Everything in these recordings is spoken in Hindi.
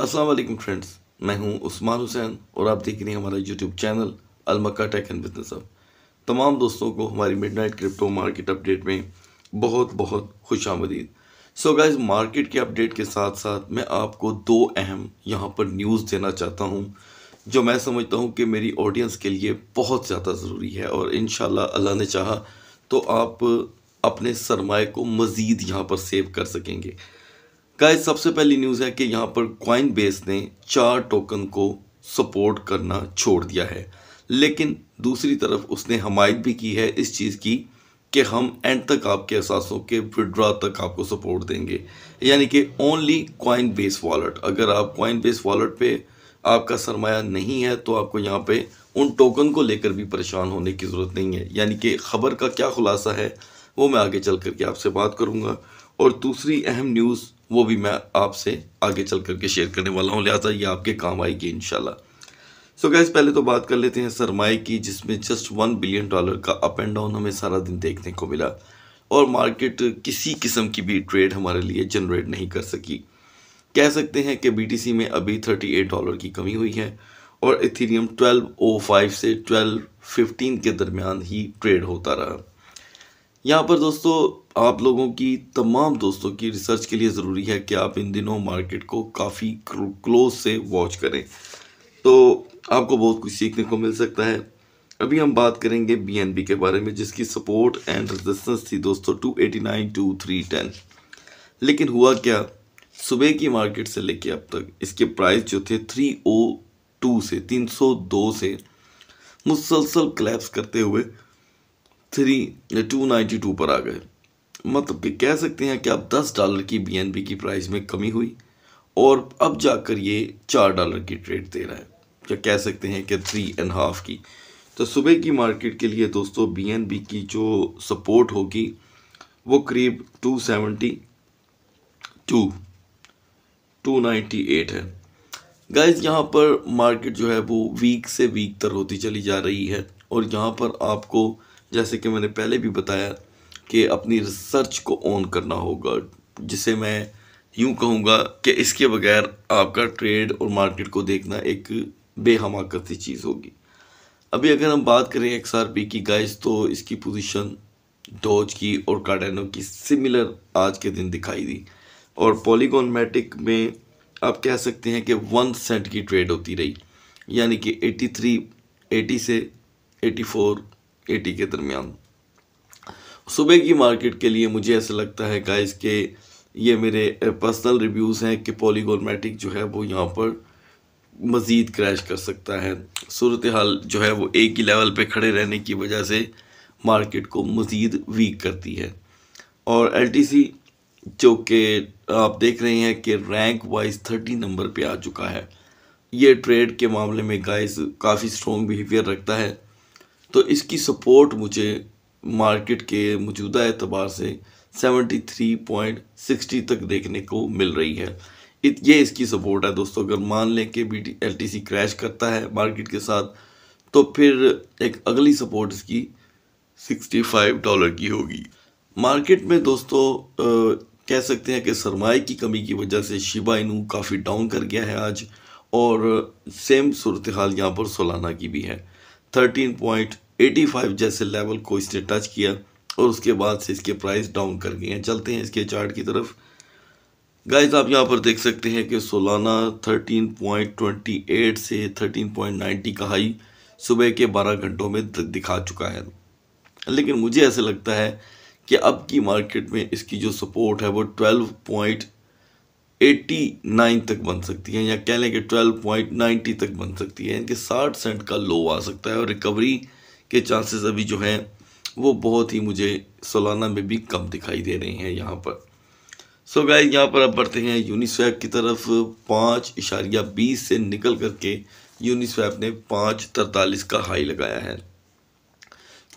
अस्सलाम वालेकुम फ्रेंड्स मैं हूं उस्मान हुसैन और आप देख रहे हैं हमारा YouTube channel Almakka tech and business अब तमाम दोस्तों को हमारी मिडनाइट क्रिप्टो मार्केट अपडेट में बहुत बहुत खुश आमदीद सो गाइज मार्केट के अपडेट के साथ साथ मैं आपको दो अहम यहाँ पर न्यूज़ देना चाहता हूँ जो मैं समझता हूँ कि मेरी ऑडियंस के लिए बहुत ज़्यादा ज़रूरी है और इन अल्लाह ने चाहा तो आप अपने सरमाए को मज़ीद यहाँ पर सेव कर सकेंगे गाइस सबसे पहली न्यूज़ है कि यहाँ पर क्वाइन बेस ने चार टोकन को सपोर्ट करना छोड़ दिया है लेकिन दूसरी तरफ उसने हमायत भी की है इस चीज़ की कि हम एंड तक आपके असासों के विड्रा तक आपको सपोर्ट देंगे यानी कि ओनली क्वाइन बेस वॉलेट अगर आप क्वाइन बेस वॉलेट पे आपका सरमाया नहीं है तो आपको यहाँ पे उन टोकन को लेकर भी परेशान होने की ज़रूरत नहीं है यानी कि ख़बर का क्या खुलासा है वो मैं आगे चल करके आपसे बात करूँगा और दूसरी अहम न्यूज़ वो भी मैं आपसे आगे चल करके शेयर करने वाला हूँ लिहाजा ये आपके काम आएगी इन सो गैस पहले तो बात कर लेते हैं सरमाए की जिसमें जस्ट वन बिलियन डॉलर का अप एंड डाउन हमें सारा दिन देखने को मिला और मार्केट किसी किस्म की भी ट्रेड हमारे लिए जनरेट नहीं कर सकी कह सकते हैं कि सी में अभी एट डॉलर की कमी हुई है और ओ फाइव oh से फिफ्टीन के दरमियान ही ट्रेड होता रहा यहाँ पर दोस्तों आप लोगों की तमाम दोस्तों की रिसर्च के लिए ज़रूरी है कि आप इन दिनों मार्केट को काफ़ी क्लोज से वॉच करें तो आपको बहुत कुछ सीखने को मिल सकता है अभी हम बात करेंगे बी के बारे में जिसकी सपोर्ट एंड रेजिस्टेंस थी दोस्तों two eighty nine two three ten लेकिन हुआ क्या सुबह की मार्केट से लेके अब तक इसके प्राइस जो थे थ्री ओ टू से तीन सौ दो से मुसलसल क्लैप्स करते हुए थ्री टू नाइन्टी टू पर आ गए मतलब कि कह सकते हैं कि अब दस डॉलर की बी की प्राइस में कमी हुई और अब जाकर ये चार डॉलर की ट्रेड दे रहा है या कह सकते हैं कि थ्री एंड हाफ की तो सुबह की मार्केट के लिए दोस्तों बी की जो सपोर्ट होगी वो करीब two seventy two two ninety eight है गाइज यहाँ पर मार्केट जो है वो वीक से वीक तर होती चली जा रही है और यहाँ पर आपको जैसे कि मैंने पहले भी बताया कि अपनी रिसर्च को ऑन करना होगा जिसे मैं यूँ कहूँगा कि इसके बगैर आपका ट्रेड और मार्केट को देखना एक बेहमाकत सी चीज़ होगी अभी अगर हम बात करें एक्स की गाइस तो इसकी पोजीशन डोज की और कार्डेनो की सिमिलर आज के दिन दिखाई दी और पॉलीगोन मैटिक में आप कह सकते हैं कि वन सेंट की ट्रेड होती रही यानी कि 83, 80 से 84, एटी के दरमियान सुबह की मार्केट के लिए मुझे ऐसा लगता है गाइस के ये मेरे पर्सनल रिव्यूज़ हैं कि पॉलीगोनमेटिक जो है वो यहाँ पर मज़ीद क्रैश कर सकता है सूरत हाल जो है वो एक ही लेवल पे खड़े रहने की वजह से मार्केट को मज़ीद वीक करती है और एल जो कि आप देख रहे हैं कि रैंक वाइज थर्टी नंबर पे आ चुका है ये ट्रेड के मामले में गाइस काफ़ी स्ट्रॉन्ग बिहेवियर रखता है तो इसकी सपोर्ट मुझे मार्केट के मौजूदा एतबार से 73.60 तक देखने को मिल रही है ये इसकी सपोर्ट है दोस्तों अगर मान लें कि बी टी क्रैश करता है मार्केट के साथ तो फिर एक अगली सपोर्ट इसकी 65 डॉलर की होगी मार्केट में दोस्तों आ, कह सकते हैं कि सरमाए की कमी की वजह से शिबा इनू काफ़ी डाउन कर गया है आज और सेम सूरत हाल यहाँ पर सोलाना की भी है थर्टीन पॉइंट 85 जैसे लेवल को इसने टच किया और उसके बाद से इसके प्राइस डाउन कर गए हैं चलते हैं इसके चार्ट की तरफ गाइस आप यहाँ पर देख सकते हैं कि सोलाना 13.28 से 13.90 का हाई सुबह के 12 घंटों में दिखा चुका है लेकिन मुझे ऐसे लगता है कि अब की मार्केट में इसकी जो सपोर्ट है वो 89 तक बन सकती है या कह लें कि 12.90 तक बन सकती है इनके 60 सेंट का लो आ सकता है और रिकवरी के चांसेस अभी जो हैं वो बहुत ही मुझे सोलाना में भी कम दिखाई दे रहे हैं यहाँ पर सो so गाइस यहाँ पर अब बढ़ते हैं यूनिस्वैप की तरफ पाँच इशारिया बीस से निकल करके यूनिस्वैप ने पाँच तरतालीस का हाई लगाया है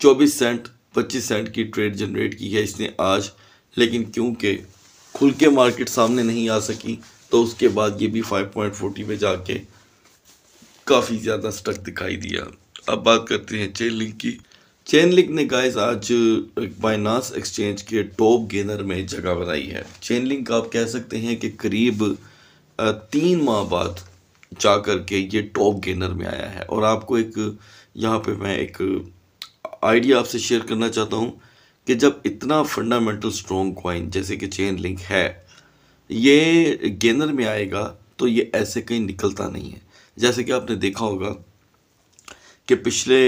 चौबीस सेंट पच्चीस सेंट की ट्रेड जनरेट की है इसने आज लेकिन क्योंकि खुल के मार्केट सामने नहीं आ सकी तो उसके बाद ये भी फाइव पॉइंट फोर्टी में जाके काफ़ी ज़्यादा स्टक दिखाई दिया अब बात करते हैं चेन लिंक की चेन लिंक ने गाइस आज बाइनास एक्सचेंज के टॉप गेनर में जगह बनाई है चेन लिंक आप कह सकते हैं कि करीब तीन माह बाद जा कर के ये टॉप गेनर में आया है और आपको एक यहाँ पे मैं एक आइडिया आपसे शेयर करना चाहता हूँ कि जब इतना फंडामेंटल स्ट्रॉन्ग क्वाइन जैसे कि चेन लिंक है ये गेनर में आएगा तो ये ऐसे कहीं निकलता नहीं है जैसे कि आपने देखा होगा कि पिछले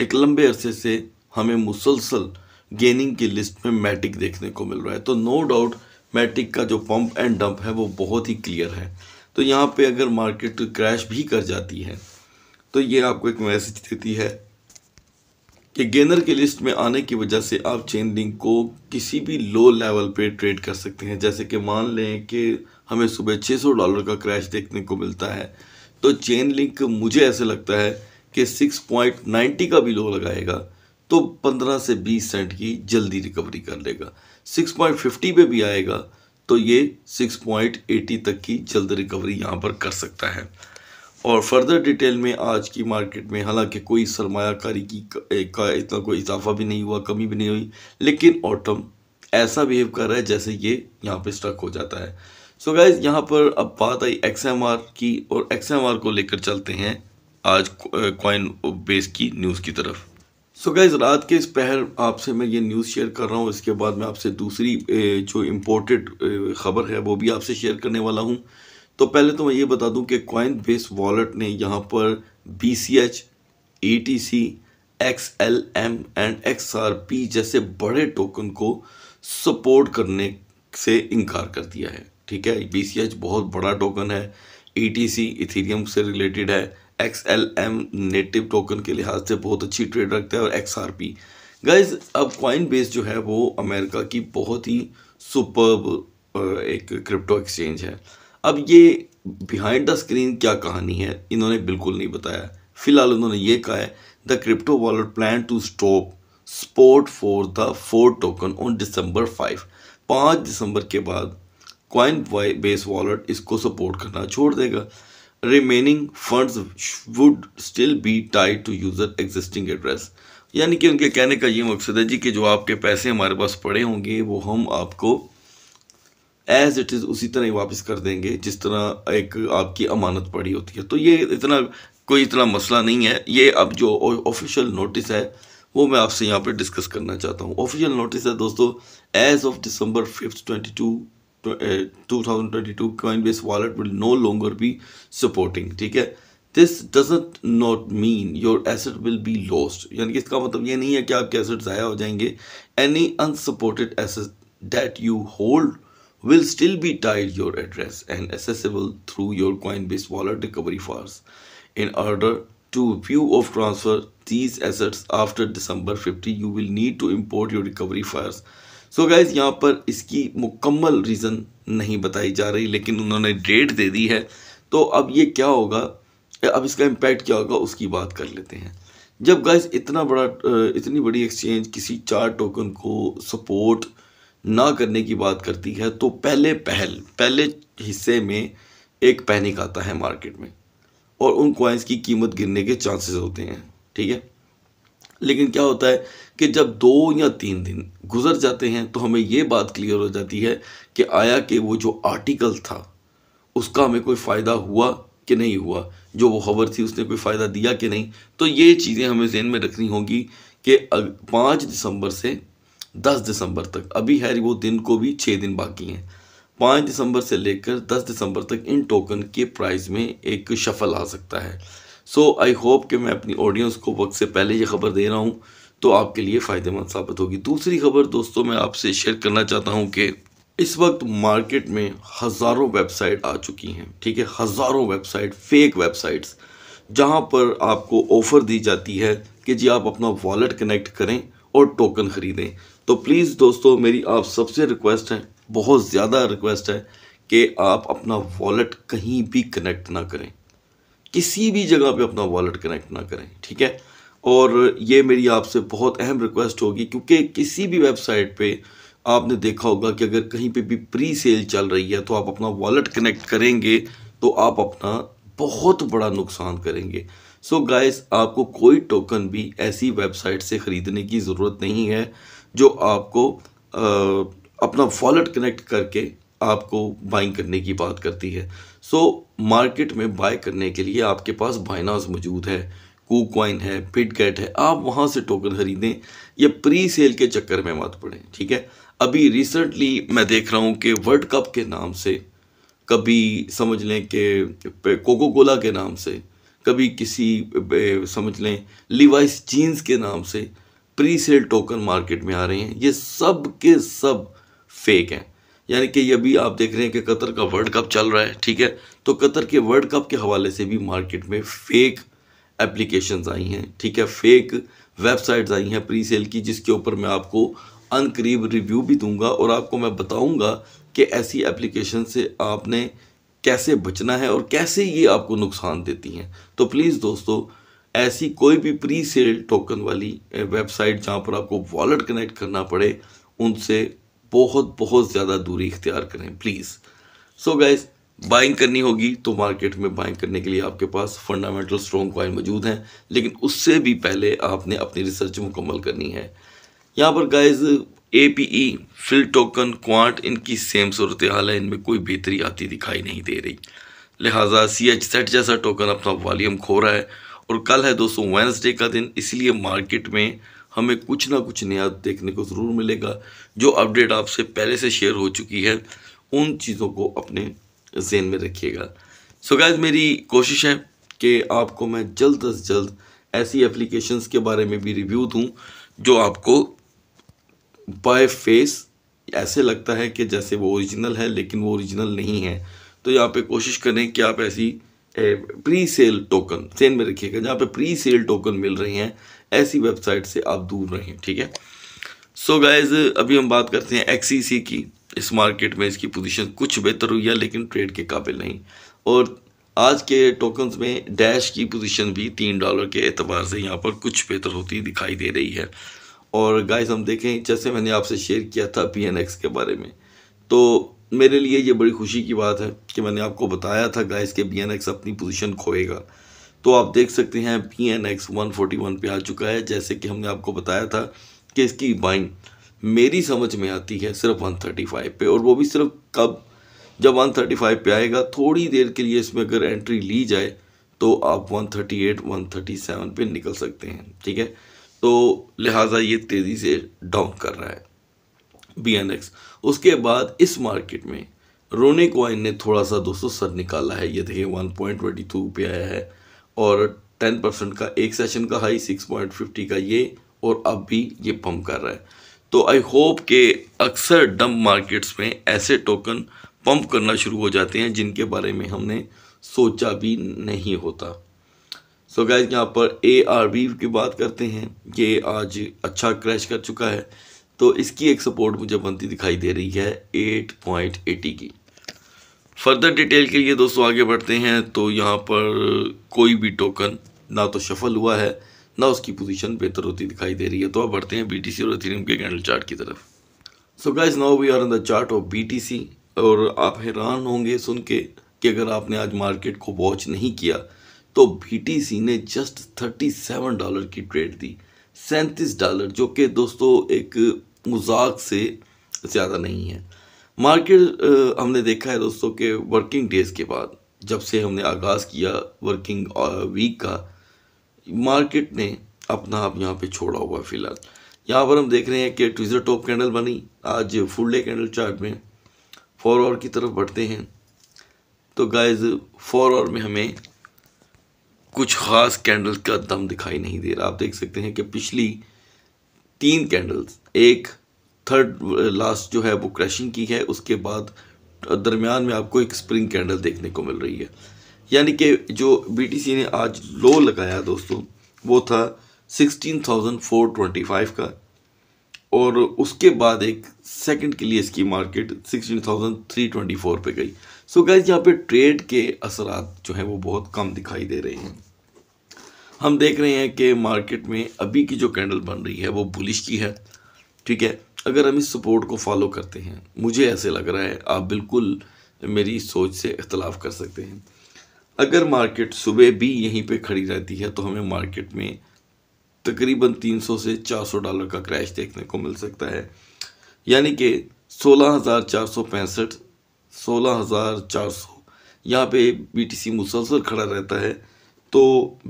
एक लंबे अरसे से हमें मुसलसल गेनिंग की लिस्ट में मैटिक देखने को मिल रहा है तो नो डाउट मैटिक का जो पंप एंड डंप है वो बहुत ही क्लियर है तो यहाँ पे अगर मार्केट क्रैश भी कर जाती है तो ये आपको एक मैसेज देती है कि गेनर की लिस्ट में आने की वजह से आप चेन लिंक को किसी भी लो लेवल पे ट्रेड कर सकते हैं जैसे कि मान लें कि हमें सुबह 600 डॉलर का क्रैश देखने को मिलता है तो चेन लिंक मुझे ऐसे लगता है के 6.90 का भी लो लगाएगा तो 15 से 20 सेंट की जल्दी रिकवरी कर लेगा 6.50 पे भी आएगा तो ये 6.80 तक की जल्द रिकवरी यहाँ पर कर सकता है और फर्दर डिटेल में आज की मार्केट में हालांकि कोई सरमाकारी की का इतना कोई इजाफा भी नहीं हुआ कमी भी नहीं हुई लेकिन ऑटम ऐसा बिहेव कर रहा है जैसे ये यहाँ पे स्टक हो जाता है सो so गाइज यहाँ पर अब बात आई एक्स की और एक्स को लेकर चलते हैं आज कॉइन बेस की न्यूज़ की तरफ सो so गाइज रात के इस पहर आपसे मैं ये न्यूज़ शेयर कर रहा हूँ इसके बाद मैं आपसे दूसरी जो इम्पोर्टेड ख़बर है वो भी आपसे शेयर करने वाला हूँ तो पहले तो मैं ये बता दूँ कि कॉइन बेस वॉलेट ने यहाँ पर B C H A T C X L M and X R P जैसे बड़े टोकन को सपोर्ट करने से इनकार कर दिया है ठीक है बी सी एच बहुत बड़ा टोकन है ई टी सी इथीरियम से रिलेटेड है X L M native token के लिहाज से बहुत अच्छी ट्रेड रखता है और एक्स आर पी गाइज अब क्वाइन बेस जो है वो अमेरिका की बहुत ही सुपर एक क्रिप्टो एक्सचेंज है अब ये बिहाइंड द स्क्रीन क्या कहानी है इन्होंने बिल्कुल नहीं बताया फिलहाल उन्होंने ये कहा है the crypto wallet plan to stop sport for the four token on December five पाँच दिसंबर के बाद क्वाइन बेस वॉलेट इसको सपोर्ट करना छोड़ देगा remaining funds would still be tied to user existing address यानी कि उनके कहने का ये मकसद है जी कि जो आपके पैसे हमारे पास पड़े होंगे वो हम आपको एज इट इज़ उसी तरह ही वापस कर देंगे जिस तरह एक आपकी अमानत पड़ी होती है तो ये इतना कोई इतना मसला नहीं है ये अब जो ऑफिशियल नोटिस है वो मैं आपसे यहाँ पर डिस्कस करना चाहता हूँ ऑफिशियल नोटिस है दोस्तों as of December fifth twenty two Uh, 2022 Coinbase wallet will no longer be supporting ठीक है this does not not mean your asset will be यानी कि इसका मतलब ये नहीं है कि आपके assets ज़ाया हो जाएंगे Any unsupported asset that you hold will still be tied your address and accessible through your Coinbase wallet recovery files in order to view of transfer these assets after December 50 you will need to import your recovery files so guys यहाँ पर इसकी मुकम्मल रीज़न नहीं बताई जा रही लेकिन उन्होंने डेट दे दी है तो अब ये क्या होगा अब इसका इम्पैक्ट क्या होगा उसकी बात कर लेते हैं जब गाइज इतना बड़ा इतनी बड़ी एक्सचेंज किसी चार टोकन को सपोर्ट ना करने की बात करती है तो पहले पहल पहले हिस्से में एक पैनिक आता है मार्केट में और उन क्वाइंस की कीमत गिरने के चांसेस होते हैं ठीक है लेकिन क्या होता है कि जब दो या तीन दिन गुजर जाते हैं तो हमें ये बात क्लियर हो जाती है कि आया कि वो जो आर्टिकल था उसका हमें कोई फ़ायदा हुआ कि नहीं हुआ जो वो खबर थी उसने कोई फ़ायदा दिया कि नहीं तो ये चीज़ें हमें जहन में रखनी होगी कि पाँच दिसंबर से दस दिसंबर तक अभी है वो दिन को भी छः दिन बाकी हैं पाँच दिसंबर से लेकर दस दिसंबर तक इन टोकन के प्राइस में एक शफल आ सकता है सो आई होप कि मैं अपनी ऑडियंस को वक्त से पहले ये ख़बर दे रहा हूँ तो आपके लिए फ़ायदेमंद साबित होगी दूसरी खबर दोस्तों मैं आपसे शेयर करना चाहता हूँ कि इस वक्त मार्केट में हज़ारों वेबसाइट आ चुकी हैं ठीक है हज़ारों वेबसाइट फेक वेबसाइट्स जहाँ पर आपको ऑफ़र दी जाती है कि जी आप अपना वॉलेट कनेक्ट करें और टोकन ख़रीदें तो प्लीज़ दोस्तों मेरी आप सबसे रिक्वेस्ट है बहुत ज़्यादा रिक्वेस्ट है कि आप अपना वॉलेट कहीं भी कनेक्ट ना करें किसी भी जगह पे अपना वॉलेट कनेक्ट ना करें ठीक है और ये मेरी आपसे बहुत अहम रिक्वेस्ट होगी क्योंकि किसी भी वेबसाइट पे आपने देखा होगा कि अगर कहीं पे भी प्री सेल चल रही है तो आप अपना वॉलेट कनेक्ट करेंगे तो आप अपना बहुत बड़ा नुकसान करेंगे सो so गाइस आपको कोई टोकन भी ऐसी वेबसाइट से ख़रीदने की ज़रूरत नहीं है जो आपको आ, अपना वॉलेट कनेक्ट करके आपको बाइंग करने की बात करती है सो मार्केट में बाय करने के लिए आपके पास बाइनास मौजूद है कोकवाइन है पिटकेट है आप वहाँ से टोकन खरीदें या प्री सेल के चक्कर में मत पड़ें ठीक है अभी रिसेंटली मैं देख रहा हूँ कि वर्ल्ड कप के नाम से कभी समझ लें कि कोको कोला के नाम से कभी किसी समझ लें लिवाइस जीन्स के नाम से प्री सेल टोकन मार्केट में आ रहे हैं ये सब के सब फेक हैं यानी कि ये भी आप देख रहे हैं कि कतर का वर्ल्ड कप चल रहा है ठीक है तो कतर के वर्ल्ड कप के हवाले से भी मार्केट में फेक एप्लीकेशन आई हैं ठीक है फेक वेबसाइट्स आई हैं प्री सेल की जिसके ऊपर मैं आपको अन करीब रिव्यू भी दूंगा और आपको मैं बताऊंगा कि ऐसी एप्लीकेशन से आपने कैसे बचना है और कैसे ये आपको नुकसान देती हैं तो प्लीज़ दोस्तों ऐसी कोई भी प्री सेल टोकन वाली वेबसाइट जहाँ पर आपको वॉलेट कनेक्ट करना पड़े उनसे बहुत बहुत ज़्यादा दूरी इख्तियार करें प्लीज़ सो गाइज बाइंग करनी होगी तो मार्केट में बाइंग करने के लिए आपके पास फंडामेंटल स्ट्रॉन्ग कॉइन मौजूद हैं लेकिन उससे भी पहले आपने अपनी रिसर्च मुकम्मल करनी है यहाँ पर guys A P E fil token quant इनकी सेम सूरत हाल है इनमें कोई बेहतरी आती दिखाई नहीं दे रही लिहाजा सी एच सेट जैसा टोकन अपना वॉलीम खो रहा है और कल है दोस्तों वेंसडे का दिन इसलिए मार्केट में हमें कुछ ना कुछ नया देखने को ज़रूर मिलेगा जो अपडेट आपसे पहले से शेयर हो चुकी है उन चीज़ों को अपने जेन में रखिएगा सो so गैज मेरी कोशिश है कि आपको मैं जल्द अज जल्द ऐसी एप्लीकेशंस के बारे में भी रिव्यू दूँ जो आपको बाय फेस ऐसे लगता है कि जैसे वो ओरिजिनल है लेकिन वो ओरिजिनल नहीं है तो यहाँ पे कोशिश करें कि आप ऐसी प्री सेल टोकन सेन में रखिएगा जहाँ पे प्री सेल टोकन मिल रही हैं ऐसी वेबसाइट से आप दूर रहें ठीक है सो so गाइज अभी हम बात करते हैं एक्सीसी e की इस मार्केट में इसकी पोजीशन कुछ बेहतर हुई है लेकिन ट्रेड के काबिल नहीं और आज के टोकन्स में डैश की पोजीशन भी तीन डॉलर के एतबार से यहाँ पर कुछ बेहतर होती दिखाई दे रही है और गाइज हम देखें जैसे मैंने आपसे शेयर किया था पी के बारे में तो मेरे लिए ये बड़ी खुशी की बात है कि मैंने आपको बताया था गाइस के बी अपनी पोजीशन खोएगा तो आप देख सकते हैं P N X one forty one पर आ चुका है जैसे कि हमने आपको बताया था कि इसकी बाइंग मेरी समझ में आती है सिर्फ वन थर्टी फाइव पर और वो भी सिर्फ कब जब वन थर्टी फाइव पर आएगा थोड़ी देर के लिए इसमें अगर एंट्री ली जाए तो आप one thirty eight one thirty seven पर निकल सकते हैं ठीक है तो लिहाजा ये तेज़ी से डाउन कर रहा है बी एन एक्स उसके बाद इस मार्केट में रोने कॉइन ने थोड़ा सा दोस्तों सर निकाला है ये देखिए वन पॉइंट ट्वेंटी टू पे आया है और टेन परसेंट का एक सेशन का हाई सिक्स पॉइंट फिफ्टी का ये और अब भी ये पम्प कर रहा है तो आई होप के अक्सर डम्प मार्केट्स में ऐसे टोकन पम्प करना शुरू हो जाते हैं जिनके बारे में हमने सोचा भी नहीं होता सो गैज यहाँ पर ए आर बी की बात करते हैं ये आज अच्छा क्रैश कर चुका है तो इसकी एक सपोर्ट मुझे बनती दिखाई दे रही है एट पॉइंट एटी की फर्दर डिटेल के लिए दोस्तों आगे बढ़ते हैं तो यहाँ पर कोई भी टोकन ना तो सफल हुआ है ना उसकी पोजीशन बेहतर होती दिखाई दे रही है तो अब बढ़ते हैं बीटीसी और एथेरियम के कैंडल चार्ट की तरफ so guys now we are on the chart of BTC और आप हैरान होंगे सुन के कि अगर आपने आज मार्केट को वॉच नहीं किया तो बी ने जस्ट थर्टी डॉलर की ट्रेड दी सैंतीस डॉलर जो कि दोस्तों एक मजाक से ज़्यादा नहीं है मार्केट हमने देखा है दोस्तों के वर्किंग डेज के बाद जब से हमने आगाज़ किया वर्किंग वीक का मार्केट ने अपना आप यहाँ पे छोड़ा हुआ है फिलहाल यहाँ पर हम देख रहे हैं कि ट्विजर टॉप कैंडल बनी आज फुल डे कैंडल चार्ट में फोर आवर की तरफ बढ़ते हैं तो गाइज फोर आवर में हमें कुछ ख़ास कैंडल्स का दम दिखाई नहीं दे रहा आप देख सकते हैं कि पिछली तीन कैंडल्स एक थर्ड लास्ट uh, जो है वो क्रैशिंग की है उसके बाद दरमियान में आपको एक स्प्रिंग कैंडल देखने को मिल रही है यानी कि जो बीटीसी ने आज लो लगाया दोस्तों वो था 16,425 का और उसके बाद एक सेकंड के लिए इसकी मार्केट 16,324 पे गई सो गैस यहाँ पे ट्रेड के असरात जो हैं वो बहुत कम दिखाई दे रहे हैं हम देख रहे हैं कि मार्केट में अभी की जो कैंडल बन रही है वो बुलिश की है ठीक है अगर हम इस सपोर्ट को फॉलो करते हैं मुझे ऐसे लग रहा है आप बिल्कुल मेरी सोच से अख्तलाफ कर सकते हैं अगर मार्केट सुबह भी यहीं पे खड़ी रहती है तो हमें मार्केट में तकरीबन 300 से 400 डॉलर का क्रैश देखने को मिल सकता है यानी कि सोलह हज़ार चार सौ पैंसठ सोलह हज़ार चार सौ यहाँ पे खड़ा रहता है तो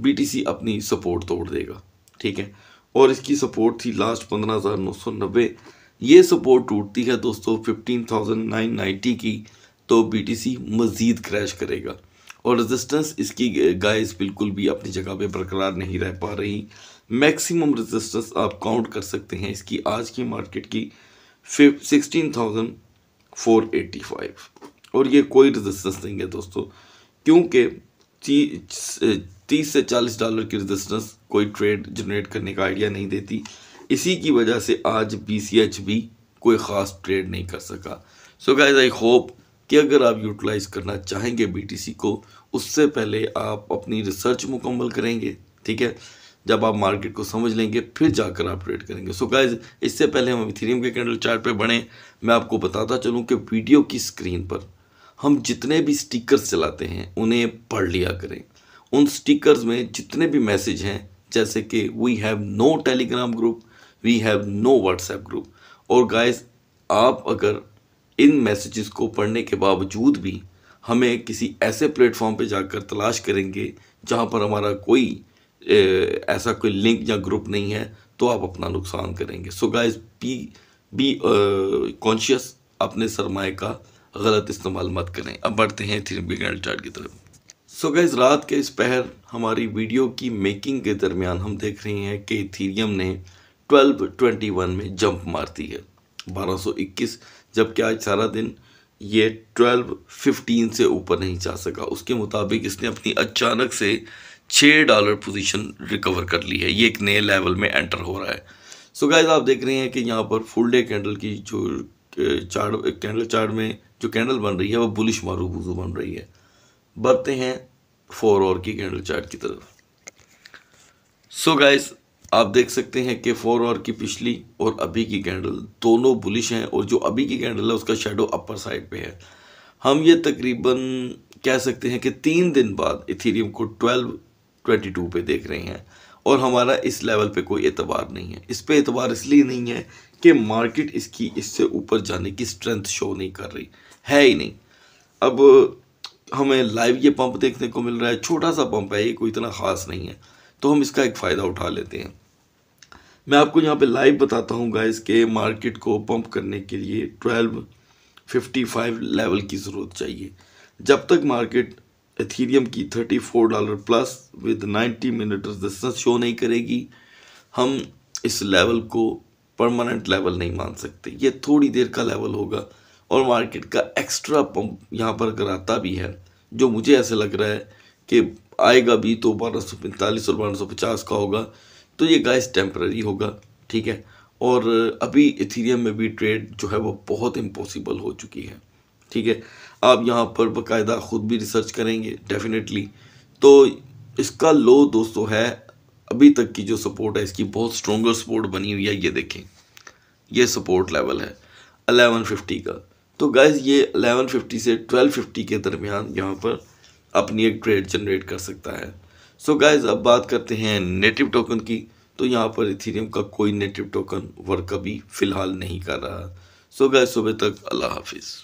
बी अपनी सपोर्ट तोड़ देगा ठीक है और इसकी सपोर्ट थी लास्ट पंद्रह हज़ार नौ सौ नब्बे ये सपोर्ट टूटती है दोस्तों नाइन्टी की तो बीटीसी मज़ीद क्रैश करेगा और रेजिस्टेंस इसकी गाइस बिल्कुल भी अपनी जगह पे बरकरार नहीं रह पा रही मैक्सिमम रेजिस्टेंस आप काउंट कर सकते हैं इसकी आज की मार्केट की sixteen thousand four eighty five और ये कोई रेजिस्टेंस नहीं है दोस्तों क्योंकि तीस से चालीस डॉलर की रेजिस्टेंस कोई ट्रेड जनरेट करने का आइडिया नहीं देती इसी की वजह से आज बी सी एच भी कोई ख़ास ट्रेड नहीं कर सका सो गाइज आई होप कि अगर आप यूटिलाइज़ करना चाहेंगे सी को उससे पहले आप अपनी रिसर्च मुकम्मल करेंगे ठीक है जब आप मार्केट को समझ लेंगे फिर जाकर आप ट्रेड करेंगे सो so गाइज इससे पहले हम इथेरियम के कैंडल चार्ट पे बढ़ें मैं आपको बताता चलूँ कि वीडियो की स्क्रीन पर हम जितने भी स्टिकर्स चलाते हैं उन्हें पढ़ लिया करें उन स्टिकर्स में जितने भी मैसेज हैं जैसे कि we have no Telegram group we have no WhatsApp group और गाइस आप अगर इन मैसेजेस को पढ़ने के बावजूद भी हमें किसी ऐसे प्लेटफॉर्म पे जाकर तलाश करेंगे जहाँ पर हमारा कोई ए, ऐसा कोई लिंक या ग्रुप नहीं है तो आप अपना नुकसान करेंगे so guys be be conscious अपने सरमाए का गलत इस्तेमाल मत करें अब बढ़ते हैं थ्री बिगड़ चार्ट की तरफ सो so रात के इस पहर हमारी वीडियो की मेकिंग के दरमियान हम देख रहे हैं कि थीरियम ने ट्वेल्व ट्वेंटी वन में जंप मारती है 1221 जबकि आज सारा दिन ये 1215 से ऊपर नहीं जा सका उसके मुताबिक इसने अपनी अचानक से छः डॉलर पोजीशन रिकवर कर ली है ये एक नए लेवल में एंटर हो रहा है सो so गाइस आप देख रहे हैं कि यहाँ पर फुल डे कैंडल की जो चार्ट कैंडल चार्ट में जो कैंडल बन रही है वो बुलिश मारूबूजू बन रही है बढ़ते हैं फोर और की कैंडल चार्ट की तरफ सो so गाइस आप देख सकते हैं कि फोर और की पिछली और अभी की कैंडल दोनों बुलिश हैं और जो अभी की कैंडल है उसका शेडो अपर साइड पे है हम ये तकरीबन कह सकते हैं कि तीन दिन बाद इथीरियम को ट्वेल्व ट्वेंटी टू पे देख रहे हैं और हमारा इस लेवल पे कोई एतबार नहीं है इस पर एतबार इसलिए नहीं है कि मार्केट इसकी इससे ऊपर जाने की स्ट्रेंथ शो नहीं कर रही है ही नहीं अब हमें लाइव ये पंप देखने को मिल रहा है छोटा सा पंप है ये कोई इतना ख़ास नहीं है तो हम इसका एक फ़ायदा उठा लेते हैं मैं आपको यहाँ पे लाइव बताता हूँ गाइस के मार्केट को पंप करने के लिए ट्वेल्व फिफ्टी फाइव लेवल की ज़रूरत चाहिए जब तक मार्केट एथीरियम की thirty four dollar plus with ninety minute resistance show नहीं करेगी हम इस लेवल को परमानेंट लेवल नहीं मान सकते ये थोड़ी देर का लेवल होगा और मार्केट का एक्स्ट्रा पंप यहाँ पर कराता भी है जो मुझे ऐसे लग रहा है कि आएगा भी तो बारह सौ पैंतालीस और बारह सौ पचास का होगा तो ये गाइस टेम्प्ररी होगा ठीक है और अभी इथीरियम में भी ट्रेड जो है वो बहुत इम्पॉसिबल हो चुकी है ठीक है आप यहाँ पर बाकायदा ख़ुद भी रिसर्च करेंगे डेफिनेटली तो इसका लो दोस्तों है अभी तक की जो सपोर्ट है इसकी बहुत स्ट्रोंगर सपोर्ट बनी हुई है ये देखें ये सपोर्ट लेवल है 1150 का तो गैस ये 1150 से 1250 के दरमियान यहाँ पर अपनी एक ट्रेड जनरेट कर सकता है सो so गाइज अब बात करते हैं नेटिव टोकन की तो यहाँ पर इथीरियम का कोई नेटिव टोकन वर्क अभी फ़िलहाल नहीं कर रहा सो so गाइज सुबह तक अल्लाह हाफिज़